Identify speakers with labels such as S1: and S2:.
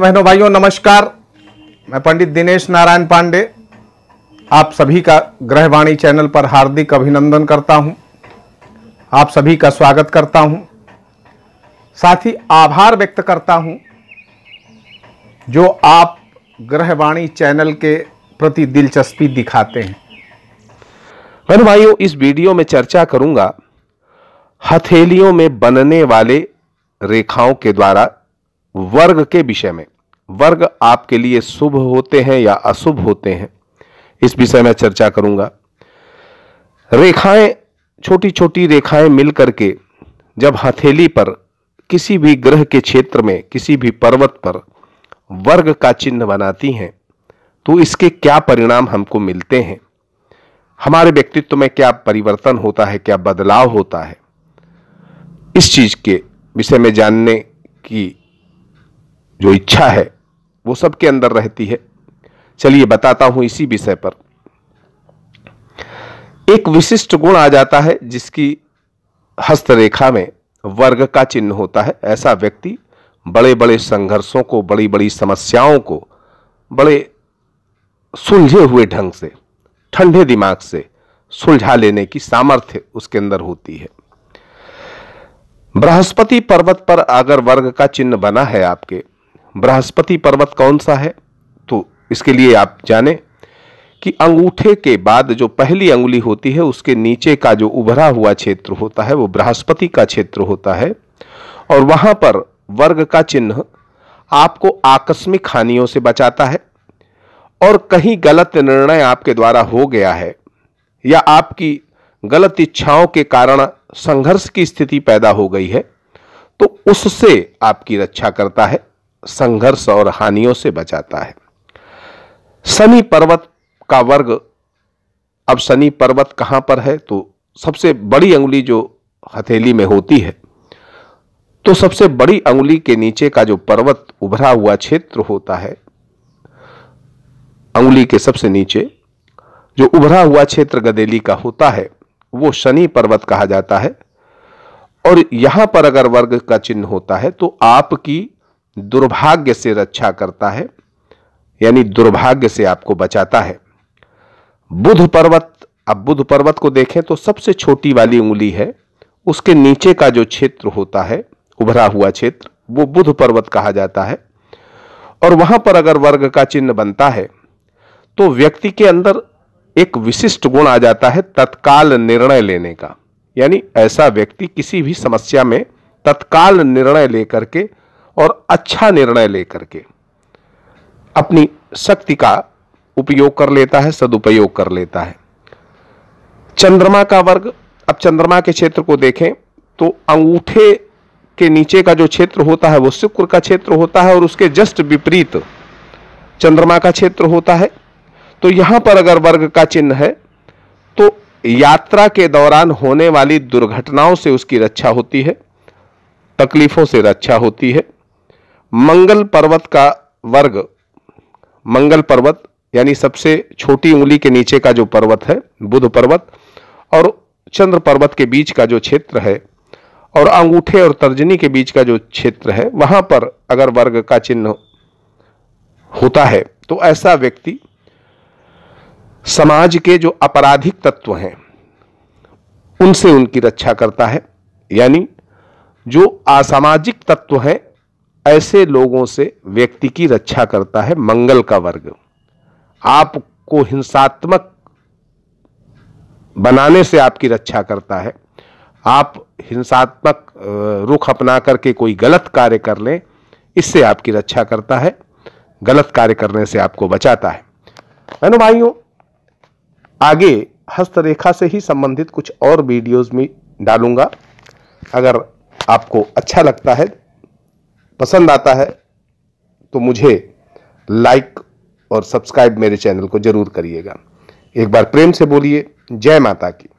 S1: बहनों भाइयों नमस्कार मैं पंडित दिनेश नारायण पांडे आप सभी का ग्रहवाणी चैनल पर हार्दिक अभिनंदन करता हूं आप सभी का स्वागत करता हूं साथ ही आभार व्यक्त करता हूं जो आप ग्रहवाणी चैनल के प्रति दिलचस्पी दिखाते हैं बहनों भाइयों इस वीडियो में चर्चा करूंगा हथेलियों में बनने वाले रेखाओं के द्वारा वर्ग के विषय में वर्ग आपके लिए शुभ होते हैं या अशुभ होते हैं इस विषय में चर्चा करूंगा रेखाएं छोटी छोटी रेखाएं मिल करके जब हथेली पर किसी भी ग्रह के क्षेत्र में किसी भी पर्वत पर वर्ग का चिन्ह बनाती हैं तो इसके क्या परिणाम हमको मिलते हैं हमारे व्यक्तित्व में क्या परिवर्तन होता है क्या बदलाव होता है इस चीज के विषय में जानने की जो इच्छा है वो सबके अंदर रहती है चलिए बताता हूं इसी विषय पर एक विशिष्ट गुण आ जाता है जिसकी हस्तरेखा में वर्ग का चिन्ह होता है ऐसा व्यक्ति बड़े बड़े संघर्षों को बड़ी बड़ी समस्याओं को बड़े सुलझे हुए ढंग से ठंडे दिमाग से सुलझा लेने की सामर्थ्य उसके अंदर होती है बृहस्पति पर्वत पर अगर वर्ग का चिन्ह बना है आपके बृहस्पति पर्वत कौन सा है तो इसके लिए आप जाने कि अंगूठे के बाद जो पहली अंगुली होती है उसके नीचे का जो उभरा हुआ क्षेत्र होता है वो बृहस्पति का क्षेत्र होता है और वहां पर वर्ग का चिन्ह आपको आकस्मिक हानियों से बचाता है और कहीं गलत निर्णय आपके द्वारा हो गया है या आपकी गलत इच्छाओं के कारण संघर्ष की स्थिति पैदा हो गई है तो उससे आपकी रक्षा करता है संघर्ष और हानियों से बचाता है शनि पर्वत का वर्ग अब शनि पर्वत कहां पर है तो सबसे बड़ी अंगुली जो हथेली में होती है तो सबसे बड़ी अंगुली के नीचे का जो पर्वत उभरा हुआ क्षेत्र होता है अंगुली के सबसे नीचे जो उभरा हुआ क्षेत्र गदेली का होता है वो शनि पर्वत कहा जाता है और यहां पर अगर वर्ग का चिन्ह होता है तो आपकी दुर्भाग्य से रक्षा करता है यानी दुर्भाग्य से आपको बचाता है बुध पर्वत अब बुध पर्वत को देखें तो सबसे छोटी वाली उंगली है उसके नीचे का जो क्षेत्र होता है उभरा हुआ क्षेत्र वो बुध पर्वत कहा जाता है और वहां पर अगर वर्ग का चिन्ह बनता है तो व्यक्ति के अंदर एक विशिष्ट गुण आ जाता है तत्काल निर्णय लेने का यानी ऐसा व्यक्ति किसी भी समस्या में तत्काल निर्णय लेकर के और अच्छा निर्णय लेकर के अपनी शक्ति का उपयोग कर लेता है सदुपयोग कर लेता है चंद्रमा का वर्ग अब चंद्रमा के क्षेत्र को देखें तो अंगूठे के नीचे का जो क्षेत्र होता है वो शुक्र का क्षेत्र होता है और उसके जस्ट विपरीत चंद्रमा का क्षेत्र होता है तो यहां पर अगर वर्ग का चिन्ह है तो यात्रा के दौरान होने वाली दुर्घटनाओं से उसकी रक्षा होती है तकलीफों से रक्षा होती है मंगल पर्वत का वर्ग मंगल पर्वत यानी सबसे छोटी उंगली के नीचे का जो पर्वत है बुध पर्वत और चंद्र पर्वत के बीच का जो क्षेत्र है और अंगूठे और तर्जनी के बीच का जो क्षेत्र है वहां पर अगर वर्ग का चिन्ह होता है तो ऐसा व्यक्ति समाज के जो आपराधिक तत्व हैं उनसे उनकी रक्षा करता है यानी जो असामाजिक तत्व हैं ऐसे लोगों से व्यक्ति की रक्षा करता है मंगल का वर्ग आपको हिंसात्मक बनाने से आपकी रक्षा करता है आप हिंसात्मक रुख अपना करके कोई गलत कार्य कर लें इससे आपकी रक्षा करता है गलत कार्य करने से आपको बचाता है मैनो भाइयों आगे हस्तरेखा से ही संबंधित कुछ और वीडियोस में डालूंगा अगर आपको अच्छा लगता है पसंद आता है तो मुझे लाइक और सब्सक्राइब मेरे चैनल को जरूर करिएगा एक बार प्रेम से बोलिए जय माता की